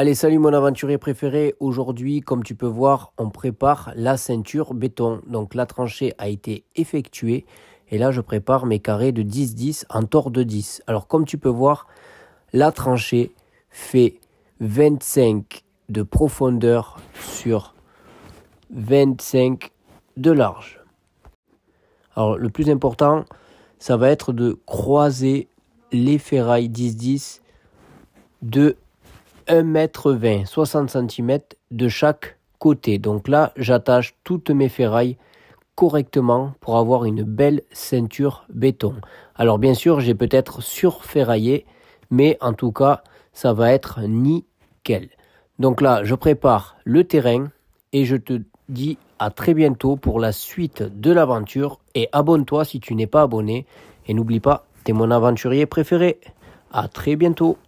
Allez, salut mon aventurier préféré. Aujourd'hui, comme tu peux voir, on prépare la ceinture béton. Donc la tranchée a été effectuée et là je prépare mes carrés de 10-10 en tord de 10. Alors comme tu peux voir, la tranchée fait 25 de profondeur sur 25 de large. Alors le plus important, ça va être de croiser les ferrailles 10-10 de 1m20, 60 cm de chaque côté. Donc là, j'attache toutes mes ferrailles correctement pour avoir une belle ceinture béton. Alors bien sûr, j'ai peut-être surferraillé, mais en tout cas, ça va être nickel. Donc là, je prépare le terrain et je te dis à très bientôt pour la suite de l'aventure et abonne-toi si tu n'es pas abonné et n'oublie pas, tu es mon aventurier préféré. À très bientôt.